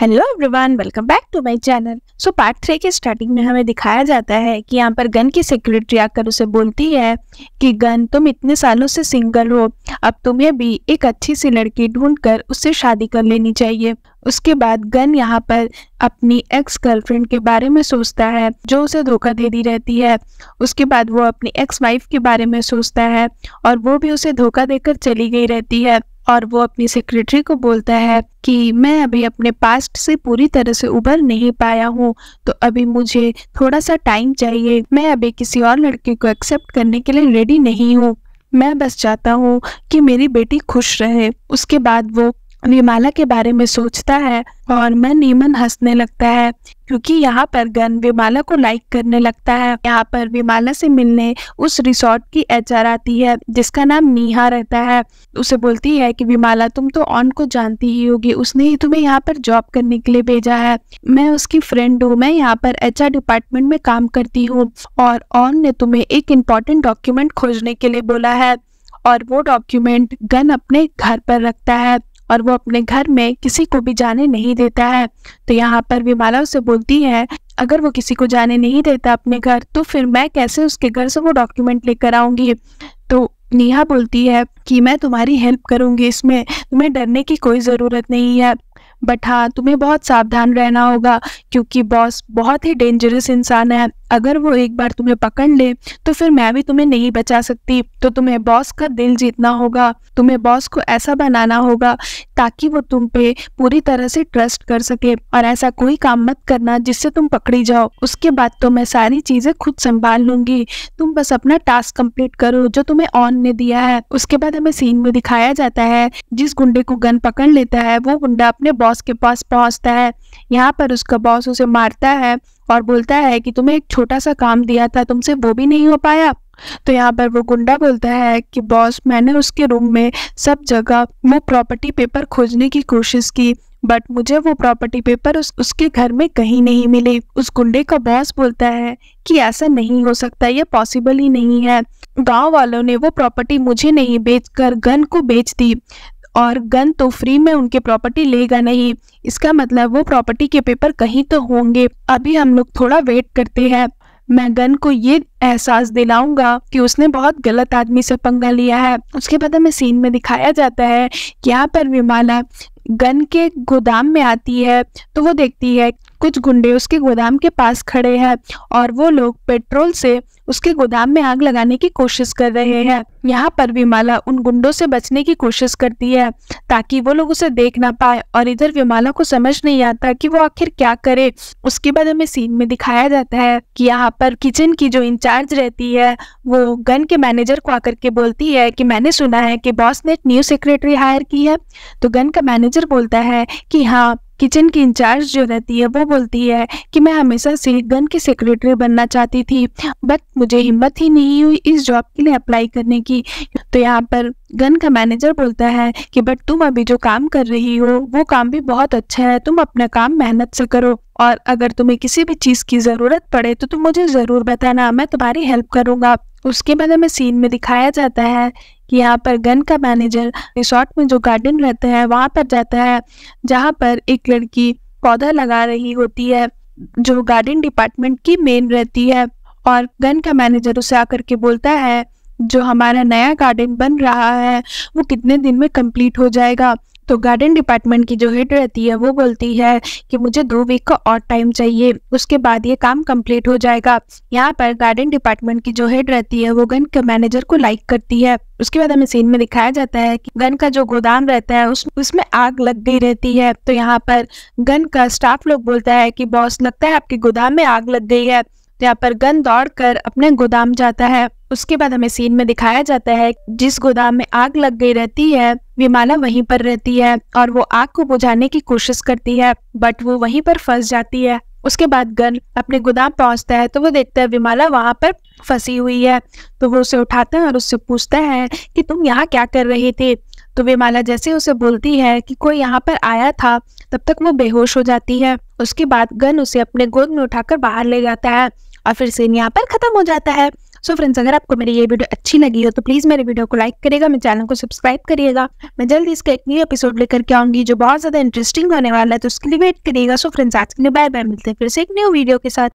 hello everyone welcome back to my channel so part three के starting में हमें दिखाया जाता है कि यहाँ पर गन की सिक्योरिटी आकर उसे बोलती है कि गन तुम इतने सालों से सिंगल हो अब तुम्हें भी एक अच्छी सी लड़की ढूंढकर उससे शादी कर लेनी चाहिए उसके बाद गन यहाँ पर अपनी एक्स गर्लफ्रेंड के बारे में सोचता है जो उसे धोखा दे दी रहती है उसके बाद वो अपनी एक्स वाइफ के बारे में सोचता है और वो भी उसे धोखा देकर चली गई रहती है और वो अपनी सेक्रेटरी को बोलता है कि मैं अभी अपने पास्ट से पूरी तरह से उबर नहीं पाया हूँ तो अभी मुझे थोड़ा सा टाइम चाहिए मैं अभी किसी और लड़के को एक्सेप्ट करने के लिए रेडी नहीं हूँ मैं बस चाहता हूँ कि मेरी बेटी खुश रहे उसके बाद वो विमाला के बारे में सोचता है और मैं नीमन हंसने लगता है क्योंकि यहाँ पर गन विमाला को लाइक करने लगता है यहाँ पर विमाला से मिलने उस रिसोर्ट की आर आती है जिसका नाम नीहा रहता है उसे बोलती है कि विमाला तुम तो ऑन को जानती ही होगी उसने ही तुम्हें यहाँ पर जॉब करने के लिए भेजा है मैं उसकी फ्रेंड हूँ मैं यहाँ पर आर डिपार्टमेंट में काम करती हूँ और ऑन ने तुम्हें एक इम्पॉर्टेंट डॉक्यूमेंट खोजने के लिए बोला है और वो डॉक्यूमेंट गन अपने घर पर रखता है और वो अपने घर में किसी को भी जाने नहीं देता है तो यहाँ पर भी माला उसे बोलती है अगर वो किसी को जाने नहीं देता अपने घर तो फिर मैं कैसे उसके घर से वो डॉक्यूमेंट लेकर आऊँगी तो नेहा बोलती है कि मैं तुम्हारी हेल्प करूँगी इसमें तुम्हें डरने की कोई ज़रूरत नहीं है बट हाँ तुम्हें बहुत सावधान रहना होगा क्योंकि बॉस बहुत ही डेंजरस इंसान है अगर वो एक बार तुम्हें पकड़ ले तो फिर मैं भी तुम्हें नहीं बचा सकती तो तुम्हें बॉस का दिल जीतना होगा तुम्हें बॉस को ऐसा बनाना होगा ताकि वो तुम पे पूरी तरह से ट्रस्ट कर सके और ऐसा कोई काम मत करना जिससे तुम पकड़ी जाओ उसके बाद तो मैं सारी चीज़ें खुद संभाल लूंगी तुम बस अपना टास्क कम्प्लीट करो जो तुम्हें ऑन ने दिया है उसके बाद हमें सीन में दिखाया जाता है जिस गुंडे को गन पकड़ लेता है वो गुंडा अपने बॉस के पास पहुंचता है यहाँ पर उसका बॉस उसे मारता है और बोलता है कि तुम्हें एक छोटा सा काम दिया था तुमसे वो भी नहीं हो पाया तो यहाँ पर वो गुंडा बोलता है कि बॉस मैंने उसके रूम में सब जगह वो प्रॉपर्टी पेपर खोजने की कोशिश की बट मुझे वो प्रॉपर्टी पेपर उस, उसके घर में कहीं नहीं मिले उस गुंडे का बॉस बोलता है कि ऐसा नहीं हो सकता ये पॉसिबल ही नहीं है गांव वालों ने वो प्रॉपर्टी मुझे नहीं बेचकर गन को बेच दी और गन तो फ्री में उनके प्रॉपर्टी लेगा नहीं इसका मतलब वो प्रॉपर्टी के पेपर कहीं तो होंगे अभी हम लोग थोड़ा वेट करते हैं मैं गन को ये एहसास दिलाऊंगा कि उसने बहुत गलत आदमी से पंगा लिया है उसके बाद हमें सीन में दिखाया जाता है कि यहाँ पर विमाला गन के गोदाम में आती है तो वो देखती है कुछ गुंडे उसके गोदाम के पास खड़े हैं और वो लोग पेट्रोल से उसके गोदाम में आग लगाने की कोशिश कर रहे हैं यहाँ पर विमाला उन गुंडों से बचने की कोशिश करती है ताकि वो लोग उसे देख ना पाए और इधर विमाला को समझ नहीं आता कि वो आखिर क्या करे उसके बाद हमें सीन में दिखाया जाता है कि यहाँ पर किचन की जो इंचार्ज रहती है वो गन के मैनेजर को आकर के बोलती है कि मैंने सुना है कि बॉस ने न्यू सेक्रेटरी हायर की है तो गन का मैनेजर बोलता है कि हाँ किचन की इंचार्ज जो रहती है वो बोलती है कि मैं हमेशा से गन की सेक्रेटरी बनना चाहती थी बट मुझे हिम्मत ही नहीं हुई इस जॉब के लिए अप्लाई करने की तो यहाँ पर गन का मैनेजर बोलता है कि बट तुम अभी जो काम कर रही हो वो काम भी बहुत अच्छा है तुम अपना काम मेहनत से करो और अगर तुम्हें किसी भी चीज़ की ज़रूरत पड़े तो तुम मुझे ज़रूर बताना मैं तुम्हारी हेल्प करूँगा उसके बाद हमें सीन में दिखाया जाता है कि यहाँ पर गन का मैनेजर रिसोर्ट में जो गार्डन रहता है वहाँ पर जाता है जहाँ पर एक लड़की पौधा लगा रही होती है जो गार्डन डिपार्टमेंट की मेन रहती है और गन का मैनेजर उसे आकर के बोलता है जो हमारा नया गार्डन बन रहा है वो कितने दिन में कंप्लीट हो जाएगा तो गार्डन डिपार्टमेंट की जो हेड रहती है वो बोलती है कि मुझे दो वीक का और टाइम चाहिए उसके बाद ये काम कंप्लीट हो जाएगा यहाँ पर गार्डन डिपार्टमेंट की जो हेड रहती है वो गन के मैनेजर को लाइक करती है उसके बाद हमें सीन में दिखाया जाता है कि गन का जो गोदाम रहता है उस उसमें आग लग गई रहती है तो यहाँ पर गन का स्टाफ लोग बोलता है कि बॉस लगता है आपके गोदाम में आग लग गई है तो यहाँ पर गन दौड़ कर अपने गोदाम जाता है उसके बाद हमें सीन में दिखाया जाता है जिस गोदाम में आग लग गई रहती है विमाला वहीं पर रहती है और वो आग को बुझाने की कोशिश करती है बट वो वहीं पर फंस जाती है उसके बाद गन अपने गोदाम पहुंचता है तो वो देखता है विमाला वहां पर फंसी हुई है तो वो उसे उठाता है और उससे पूछता है कि तुम यहाँ क्या कर रही थी तो विमाला जैसे उसे बोलती है कि कोई यहाँ पर आया था तब तक वो बेहोश हो जाती है उसके बाद गन उसे अपने गोद में उठाकर बाहर ले जाता है और फिर सीन यहाँ पर खत्म हो जाता है सो so फ्रेंड्स अगर आपको मेरी ये वीडियो अच्छी लगी हो तो प्लीज़ मेरे वीडियो को लाइक करिएगा मेरे चैनल को सब्सक्राइब करिएगा मैं जल्दी इसका एक न्यू एपिसोड लेकर के आऊँगी जो बहुत ज़्यादा इंटरेस्टिंग होने वाला है तो उसके लिए वेट करिएगा सो फ्रेंड्स आज के लिए बाय बाय मिलते हैं फिर से एक न्यू वीडियो के साथ